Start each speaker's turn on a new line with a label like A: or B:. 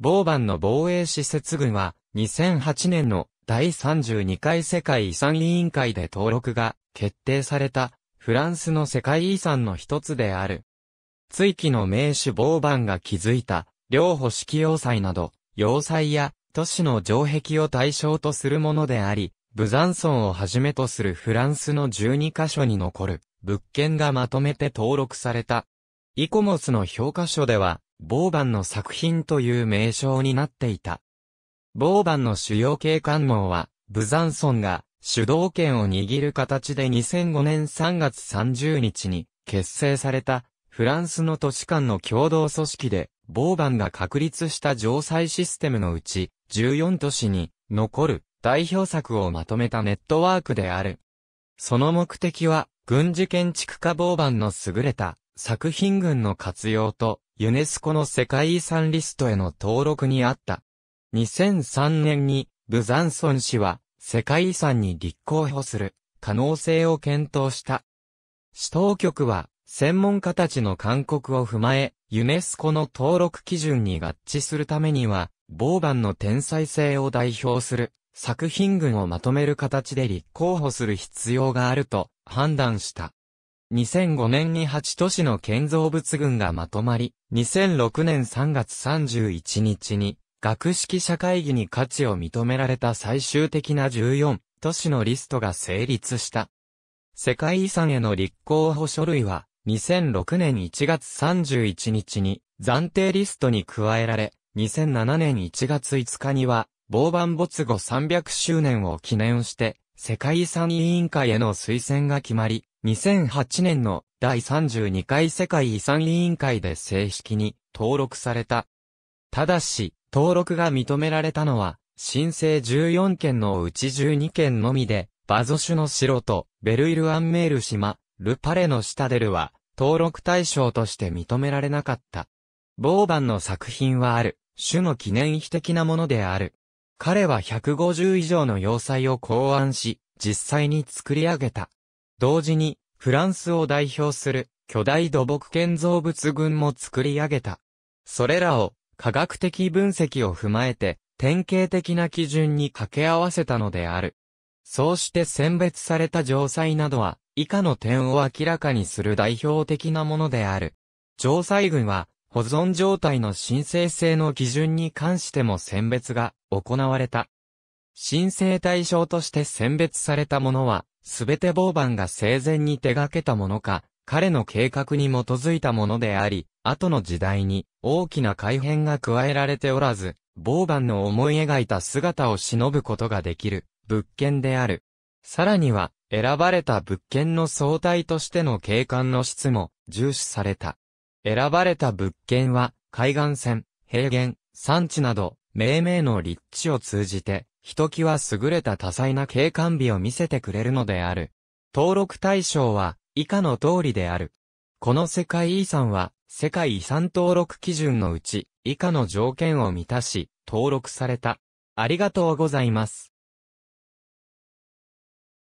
A: ボーバンの防衛施設群は、2008年の第32回世界遺産委員会で登録が決定された、フランスの世界遺産の一つである。追記の名手ボーバンが築いた、両保式要塞など、要塞や都市の城壁を対象とするものであり、ブザンソンをはじめとするフランスの12カ所に残る物件がまとめて登録された。イコモスの評価書では、ボーバンの作品という名称になっていた。ボーバンの主要景観網は、ブザンソンが主導権を握る形で2005年3月30日に結成されたフランスの都市間の共同組織で、ボーバンが確立した城塞システムのうち14都市に残る代表作をまとめたネットワークである。その目的は軍事建築家ボーバンの優れた作品群の活用とユネスコの世界遺産リストへの登録にあった。2003年に、ブザンソン氏は、世界遺産に立候補する、可能性を検討した。市当局は、専門家たちの勧告を踏まえ、ユネスコの登録基準に合致するためには、ボーバンの天才性を代表する作品群をまとめる形で立候補する必要があると判断した。2005年に8都市の建造物群がまとまり、2006年3月31日に、学識社会議に価値を認められた最終的な14都市のリストが成立した。世界遺産への立候補書類は、2006年1月31日に暫定リストに加えられ、2007年1月5日には、防盤没後300周年を記念して、世界遺産委員会への推薦が決まり、2008年の第32回世界遺産委員会で正式に登録された。ただし、登録が認められたのは、申請14件のうち12件のみで、バゾシュの城とベルイルアンメール島、ルパレのシタデルは、登録対象として認められなかった。ボーバンの作品はある、種の記念碑的なものである。彼は150以上の要塞を考案し、実際に作り上げた。同時に、フランスを代表する巨大土木建造物群も作り上げた。それらを科学的分析を踏まえて典型的な基準に掛け合わせたのである。そうして選別された城塞などは以下の点を明らかにする代表的なものである。城塞群は保存状態の申請性の基準に関しても選別が行われた。申請対象として選別されたものは、すべてボーバンが生前に手掛けたものか、彼の計画に基づいたものであり、後の時代に大きな改変が加えられておらず、ボーバンの思い描いた姿を忍ぶことができる物件である。さらには、選ばれた物件の総体としての景観の質も重視された。選ばれた物件は、海岸線、平原、山地など、命名の立地を通じて、ひときわ優れた多彩な景観美を見せてくれるのである。登録対象は以下の通りである。この世界遺産は世界遺産登録基準のうち以下の条件を満たし登録された。ありがとうございます。